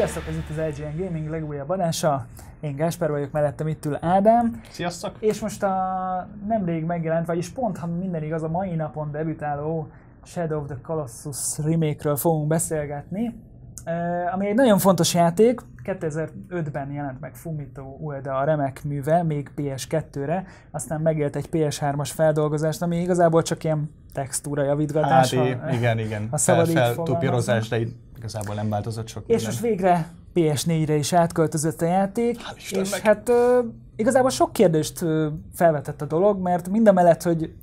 Sziasztok, ez itt az IGN Gaming legújabb adása. Én Gásper vagyok, mellettem itt ül Ádám. Sziasztok! És most a nemrég megjelent, vagyis pont, ha minden igaz, a mai napon debütáló Shadow of the Colossus remake-ről fogunk beszélgetni, eh, ami egy nagyon fontos játék, 2005-ben jelent meg Fumito Ueda a remek műve, még PS2-re, aztán megélt egy PS3-as feldolgozást, ami igazából csak ilyen textúra javítgatás. Hát, igen, igen. A szabad fel, fel de igazából nem változott sok És most végre PS4-re is átköltözött a játék, Hál és meg. hát ö, igazából sok kérdést ö, felvetett a dolog, mert mind a mellett, hogy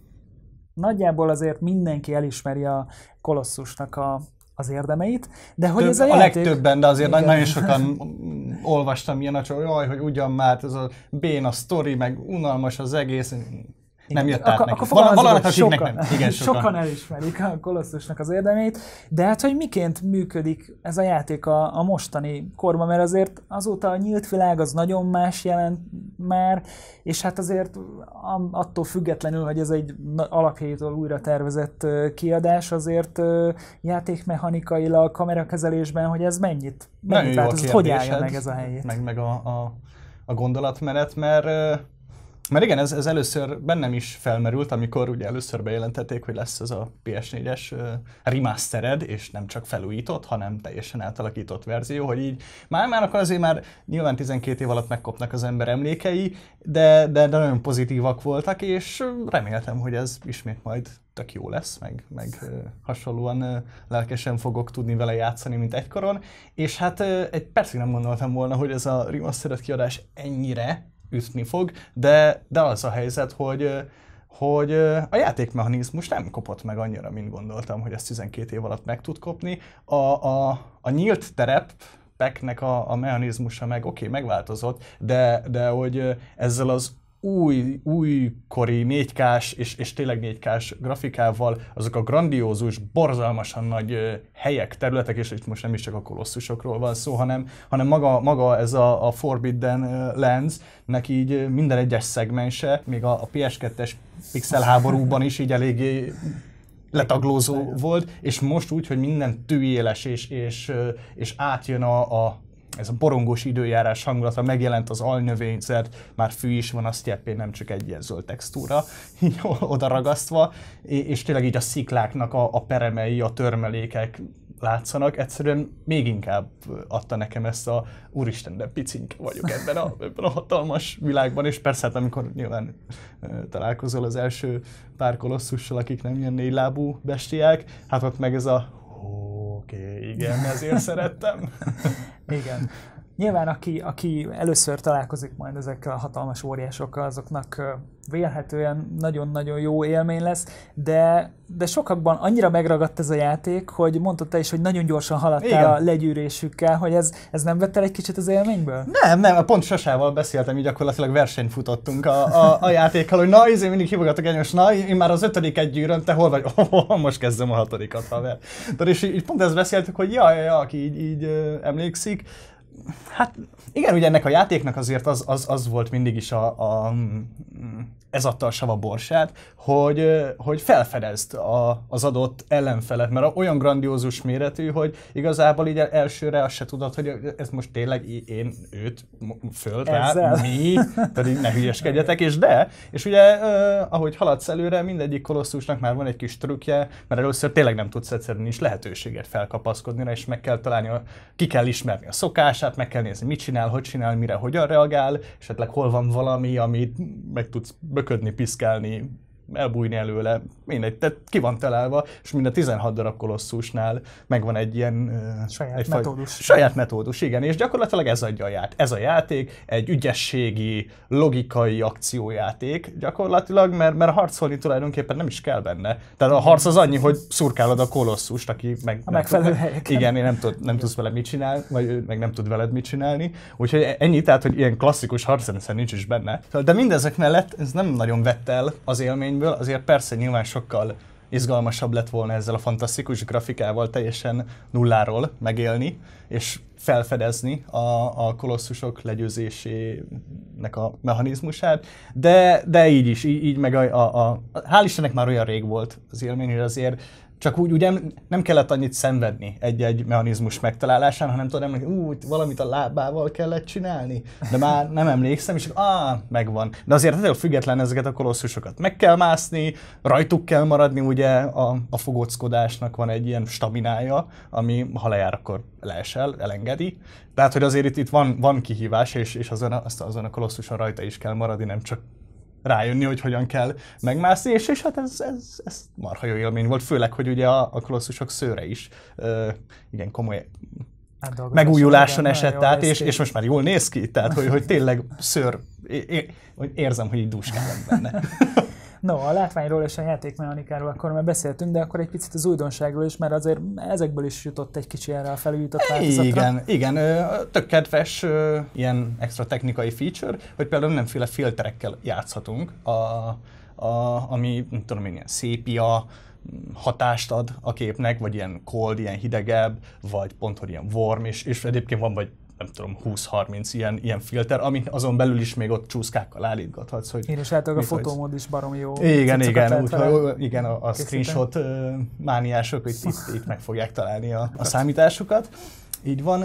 nagyjából azért mindenki elismeri a kolosszusnak a az érdemeit, de hogy Több, ez a, játék... legtöbben, de azért Igen. nagyon sokan olvastam ilyen, hogy jaj, hogy ugyan már ez a béna sztori, meg unalmas az egész nem jött át akkor, Val- valahogy akiknek sokan, nem. Igen, sokan. sokan elismerik a kolosszusnak az érdemét, de hát, hogy miként működik ez a játék a, a mostani korban, mert azért azóta a nyílt világ az nagyon más jelent már, és hát azért attól függetlenül, hogy ez egy alapjaitól újra tervezett kiadás, azért játékmechanikailag, kamerakezelésben, hogy ez mennyit, mennyit változott, hogy állja meg hát ez a helyét. Meg, meg a, a, a gondolatmenet, mert mert igen, ez, ez először bennem is felmerült, amikor ugye először bejelentették, hogy lesz ez a PS4-es remastered, és nem csak felújított, hanem teljesen átalakított verzió, hogy így már, már akkor azért már nyilván 12 év alatt megkopnak az ember emlékei, de, de, de nagyon pozitívak voltak, és reméltem, hogy ez ismét majd tök jó lesz, meg, meg hasonlóan lelkesen fogok tudni vele játszani, mint egykoron. És hát egy percig nem gondoltam volna, hogy ez a remastered kiadás ennyire ütni fog, de, de az a helyzet, hogy hogy a játékmechanizmus nem kopott meg annyira, mint gondoltam, hogy ezt 12 év alatt meg tud kopni. A, a, a nyílt terep peknek a, a mechanizmusa meg oké, okay, megváltozott, de, de hogy ezzel az új, újkori 4 k és, és tényleg 4 k grafikával, azok a grandiózus, borzalmasan nagy helyek, területek, és itt most nem is csak a kolosszusokról van szó, hanem, hanem maga, maga ez a, a Forbidden Lens, neki így minden egyes szegmense, még a, a PS2-es pixel háborúban is így eléggé letaglózó volt, és most úgy, hogy minden tűéles és, és, és átjön a, a ez a borongós időjárás hangulata megjelent az alnövényzet, már fű is van a sztyeppén, nem csak egy ilyen zöld textúra így oda ragasztva, és tényleg így a szikláknak a, a peremei, a törmelékek látszanak, egyszerűen még inkább adta nekem ezt a úristen, de picink vagyok ebben a, ebben a hatalmas világban, és persze hát amikor nyilván találkozol az első pár kolosszussal, akik nem ilyen négylábú bestiák, hát ott meg ez a oké, okay, igen, ezért szerettem. There you go. Nyilván aki, aki először találkozik majd ezekkel a hatalmas óriásokkal, azoknak vélhetően nagyon-nagyon jó élmény lesz, de, de sokakban annyira megragadt ez a játék, hogy mondtad te is, hogy nagyon gyorsan haladtál Igen. a legyűrésükkel, hogy ez, ez nem vett el egy kicsit az élményből? Nem, nem, pont Sasával beszéltem, így gyakorlatilag versenyt futottunk a, a, a játékkal, hogy na, én izé, mindig hívogatok egymás, na, én már az egy gyűröm, te hol vagy? Oh, oh, most kezdem a hatodikat, haver. De és így, így pont ezt beszéltük, hogy ja, ja, ja aki így, így emlékszik, Hát igen, ugye ennek a játéknak azért az, az, az volt mindig is a, a ez adta a sava borsát, hogy, hogy felfedezd a, az adott ellenfelet, mert olyan grandiózus méretű, hogy igazából így elsőre azt se tudod, hogy ez most tényleg én őt föl rá, mi, tehát így ne hülyeskedjetek, és de, és ugye ahogy haladsz előre, mindegyik kolosszusnak már van egy kis trükkje, mert először tényleg nem tudsz egyszerűen is lehetőséget felkapaszkodni rá, és meg kell találni, a, ki kell ismerni a szokását, meg kell nézni, mit csinál, hogy csinál, mire, hogyan reagál, esetleg hol van valami, amit meg tudsz böködni, piszkálni, elbújni előle, mindegy, tehát ki van találva, és mind a 16 darab kolosszusnál megvan egy ilyen... Saját egy metódus. Faj, saját metódus, igen, és gyakorlatilag ez adja a ját. Ez a játék egy ügyességi, logikai akciójáték gyakorlatilag, mert, mert harcolni tulajdonképpen nem is kell benne. Tehát a harc az annyi, hogy szurkálod a kolosszust, aki meg... A megfelelő tud, helyeken. Igen, nem, tud, nem tudsz vele mit csinálni, vagy meg nem tud veled mit csinálni. Úgyhogy e- ennyi, tehát, hogy ilyen klasszikus harc nincs is benne. De mindezek mellett ez nem nagyon vett el az élmény filmből, azért persze nyilván sokkal izgalmasabb lett volna ezzel a fantasztikus grafikával teljesen nulláról megélni, és felfedezni a, a kolosszusok legyőzésének a mechanizmusát, de, de így is, így, így meg a, a, a, hál' Istennek már olyan rég volt az élmény, hogy azért csak úgy, ugye nem kellett annyit szenvedni egy-egy mechanizmus megtalálásán, hanem tudod, emlékszem, úgy valamit a lábával kellett csinálni, de már nem emlékszem, és ah, megvan. De azért ettől független ezeket a kolosszusokat meg kell mászni, rajtuk kell maradni, ugye a, a fogóckodásnak van egy ilyen staminája, ami ha lejár, akkor leesel, elengedi. Tehát, hogy azért itt, itt van, van kihívás, és, és azon, a, azon a kolosszuson rajta is kell maradni, nem csak rájönni, hogy hogyan kell megmászni, és, és hát ez, ez, ez marha jó élmény volt, főleg, hogy ugye a, a kolosszusok szőre is ö, igen komoly hát megújuláson esett át, és, és most már jól néz ki, tehát hogy, hogy tényleg szőr, é, é, érzem, hogy így dúskálom benne. No, a látványról és a játékmechanikáról akkor már beszéltünk, de akkor egy picit az újdonságról is, mert azért ezekből is jutott egy kicsi erre a felújított eh, változatra. Igen, igen, tök kedves ilyen extra technikai feature, hogy például mindenféle filterekkel játszhatunk, a, a, ami, nem tudom én, ilyen szépia, hatást ad a képnek, vagy ilyen cold, ilyen hidegebb, vagy pont, hogy ilyen warm, és, és egyébként van vagy nem tudom, 20-30 ilyen, ilyen filter, amit azon belül is még ott csúszkákkal állítgathatsz. Hogy Én is hogy a fotómód is barom jó. Igen, igen, úgy igen, a, a screenshot mániások, hogy itt, itt meg fogják találni a, a számításukat. Így van.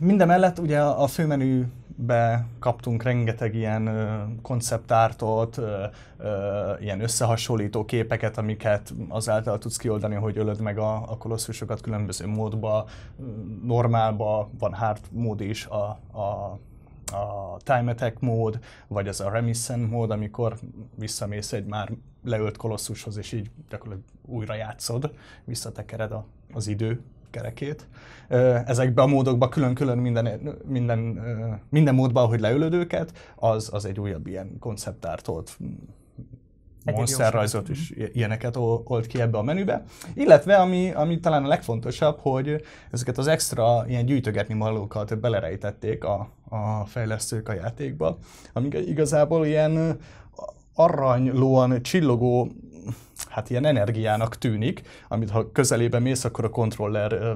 mellett ugye a főmenü be kaptunk rengeteg ilyen konceptártot, ilyen összehasonlító képeket, amiket azáltal tudsz kioldani, hogy ölöd meg a, a kolosszusokat különböző módba, normálba, van hard mód is a, a a time attack mód, vagy az a remissen mód, amikor visszamész egy már leölt kolosszushoz, és így gyakorlatilag újra játszod, visszatekered a, az idő kerekét. Ezekben a módokban külön-külön minden, minden, minden módban, ahogy leülöd őket, az, az egy újabb ilyen konceptártolt monsterrajzot is ilyeneket old ki ebbe a menübe. Illetve, ami, ami talán a legfontosabb, hogy ezeket az extra ilyen gyűjtögetni malókat belerejtették a, a fejlesztők a játékba, amik igazából ilyen aranylóan csillogó hát ilyen energiának tűnik, amit ha közelébe mész, akkor a kontroller uh,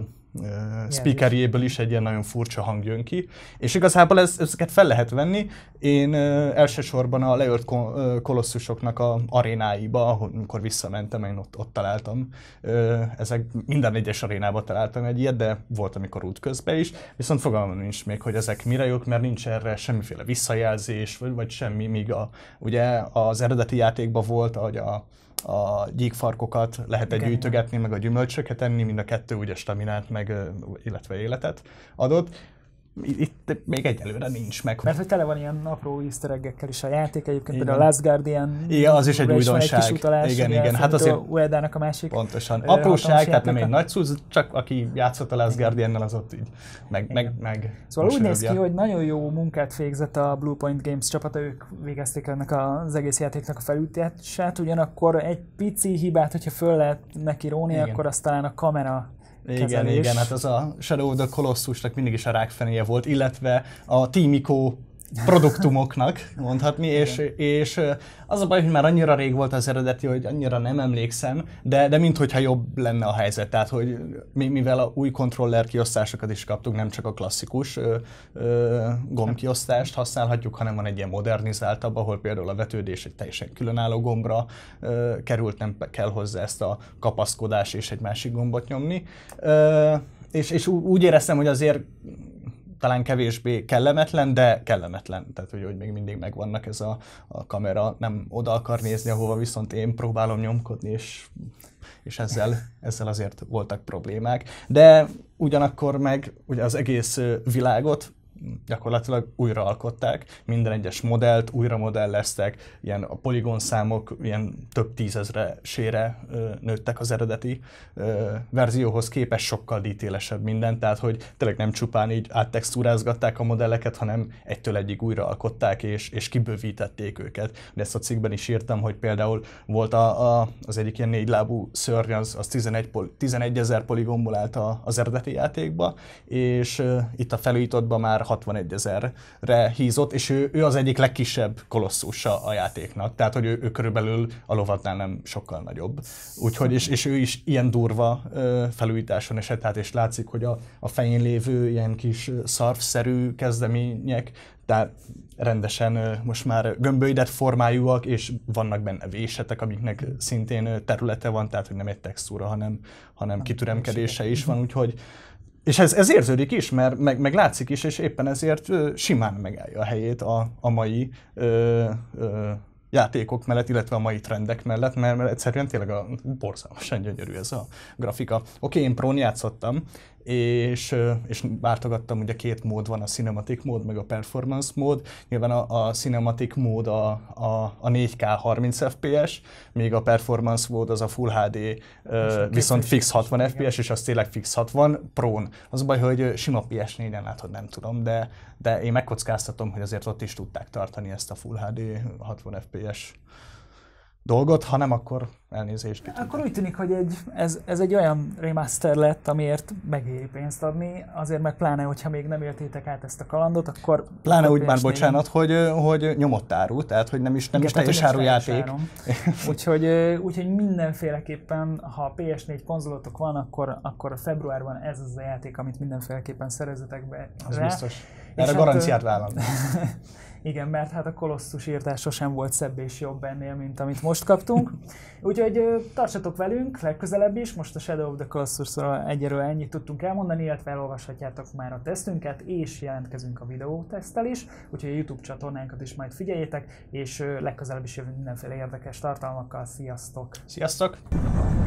speakerjéből is egy ilyen nagyon furcsa hang jön ki, és igazából ez, ezeket fel lehet venni. Én uh, elsősorban a leölt ko- kolosszusoknak a arénáiba, amikor visszamentem, én ott, ott találtam, ezek minden egyes arénába találtam egy ilyet, de volt, amikor útközben is, viszont fogalmam nincs még, hogy ezek mire jók, mert nincs erre semmiféle visszajelzés, vagy, vagy semmi, míg a, ugye az eredeti játékban volt, ahogy a a gyíkfarkokat lehet egy gyűjtögetni, meg a gyümölcsöket enni, mind a kettő ugye staminát, meg, illetve életet adott itt még egyelőre nincs meg. Mert hogy tele van ilyen apró easter is a játék, egyébként igen. például a Last Guardian. Igen, az is egy újdonság. Egy kis utalás, igen, igen. Hát azért Uedának a másik. Pontosan. Apróság, tehát nem egy nagy szúz, csak aki játszott a Last guardian az ott így meg, meg, meg Szóval úgy néz ki, hogy nagyon jó munkát végzett a Blue Point Games csapata, ők végezték ennek az egész játéknak a felültetését, ugyanakkor egy pici hibát, hogyha föl lehet neki róni, igen. akkor azt talán a kamera igen, kezelés. igen, hát az a Shadow of the Colossusnak mindig is a rákfenéje volt, illetve a Team Ico produktumoknak, mondhatni, és, és az a baj, hogy már annyira rég volt az eredeti, hogy annyira nem emlékszem, de, de minthogyha jobb lenne a helyzet, tehát hogy mivel a új kontroller kiosztásokat is kaptuk, nem csak a klasszikus ö, ö, gombkiosztást használhatjuk, hanem van egy ilyen modernizáltabb, ahol például a vetődés egy teljesen különálló gombra ö, került, nem kell hozzá ezt a kapaszkodás és egy másik gombot nyomni. Ö, és, és úgy éreztem, hogy azért talán kevésbé kellemetlen, de kellemetlen. Tehát, hogy, hogy még mindig megvannak ez a, a kamera, nem oda akar nézni, ahova viszont én próbálom nyomkodni, és, és ezzel, ezzel azért voltak problémák. De ugyanakkor meg ugye az egész világot gyakorlatilag újraalkották, minden egyes modellt újra modelleztek, ilyen a poligon számok ilyen több tízezre ö, nőttek az eredeti ö, verzióhoz képest, sokkal dítélesebb minden, tehát hogy tényleg nem csupán így áttextúrázgatták a modelleket, hanem egytől egyig újraalkották és, és kibővítették őket. De ezt a cikkben is írtam, hogy például volt a, a, az egyik ilyen négylábú szörny, az, az 11, 11 ezer poligomból állt a, az eredeti játékba, és ö, itt a felújítottban már 61 ezerre hízott, és ő, ő az egyik legkisebb kolosszusa a játéknak, tehát hogy ő, ő körülbelül a lovatnál nem sokkal nagyobb. Úgyhogy, és, és ő is ilyen durva felújításon esett, tehát és látszik, hogy a, a fején lévő ilyen kis szarfszerű kezdemények, tehát rendesen most már gömbölydett formájúak, és vannak benne vésetek, amiknek szintén területe van, tehát hogy nem egy textúra, hanem, hanem hát, kitüremkedése is van, úgyhogy és ez, ez érződik is, mert meg, meg látszik is, és éppen ezért ö, simán megállja a helyét a, a mai ö, ö, játékok mellett, illetve a mai trendek mellett, mert, mert egyszerűen tényleg a, borzalmasan gyönyörű ez a grafika. Oké, okay, én prón játszottam, és, és váltogattam, ugye két mód van, a cinematic mód, meg a performance mód. Nyilván a, a cinematic mód a, a, a 4K 30 FPS, még a performance mód az a Full HD, uh, viszont fix 60 FPS, és az tényleg fix 60 prón. Az a baj, hogy sima PS4-en látod, nem tudom, de, de én megkockáztatom, hogy azért ott is tudták tartani ezt a Full HD 60 FPS dolgot, hanem akkor elnézést. Kicsit. Akkor úgy tűnik, hogy egy, ez, ez egy olyan remaster lett, amiért megéri pénzt adni, azért meg pláne, hogyha még nem éltétek át ezt a kalandot, akkor... Pláne úgy már bocsánat, hogy, hogy nyomott áru, tehát hogy nem is, nem Igen, is teljes játék. úgyhogy, úgyhogy mindenféleképpen, ha PS4 konzolotok van, akkor, akkor februárban ez az a játék, amit mindenféleképpen szerezetek be. Az rá. biztos. Erre hát, garanciát hát, vállalom. Igen, mert hát a kolosszus írtás sosem volt szebb és jobb ennél, mint amit most kaptunk. Úgyhogy tartsatok velünk legközelebb is, most a Shadow of the Colossusról egyelőre ennyit tudtunk elmondani, illetve elolvashatjátok már a tesztünket, és jelentkezünk a videóteszttel is, úgyhogy a YouTube csatornánkat is majd figyeljétek, és legközelebb is jövünk mindenféle érdekes tartalmakkal. Sziasztok! Sziasztok!